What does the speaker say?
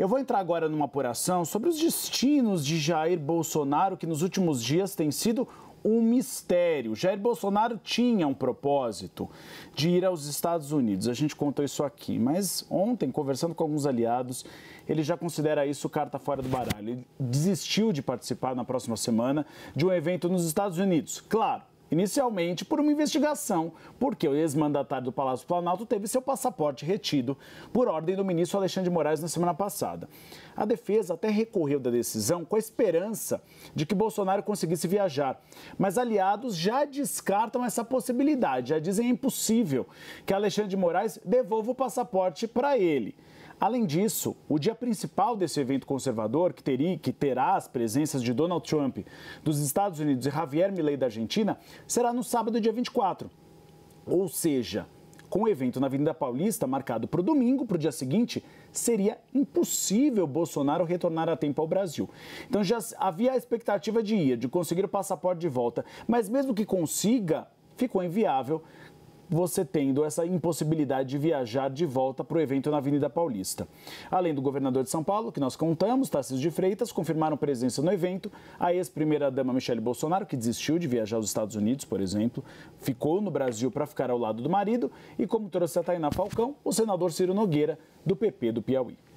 Eu vou entrar agora numa apuração sobre os destinos de Jair Bolsonaro, que nos últimos dias tem sido um mistério. Jair Bolsonaro tinha um propósito de ir aos Estados Unidos. A gente contou isso aqui, mas ontem, conversando com alguns aliados, ele já considera isso carta fora do baralho. Ele desistiu de participar na próxima semana de um evento nos Estados Unidos. Claro, inicialmente por uma investigação, porque o ex-mandatário do Palácio Planalto teve seu passaporte retido por ordem do ministro Alexandre de Moraes na semana passada. A defesa até recorreu da decisão com a esperança de que Bolsonaro conseguisse viajar, mas aliados já descartam essa possibilidade, já dizem é impossível que Alexandre de Moraes devolva o passaporte para ele. Além disso, o dia principal desse evento conservador, que, teria, que terá as presenças de Donald Trump dos Estados Unidos e Javier Milei da Argentina, será no sábado, dia 24. Ou seja, com o evento na Avenida Paulista marcado para o domingo, para o dia seguinte, seria impossível Bolsonaro retornar a tempo ao Brasil. Então já havia a expectativa de ir, de conseguir o passaporte de volta, mas mesmo que consiga, ficou inviável você tendo essa impossibilidade de viajar de volta para o evento na Avenida Paulista. Além do governador de São Paulo, que nós contamos, Tarcísio de Freitas, confirmaram presença no evento, a ex-primeira-dama Michelle Bolsonaro, que desistiu de viajar aos Estados Unidos, por exemplo, ficou no Brasil para ficar ao lado do marido, e como trouxe a Tainá Falcão, o senador Ciro Nogueira, do PP do Piauí.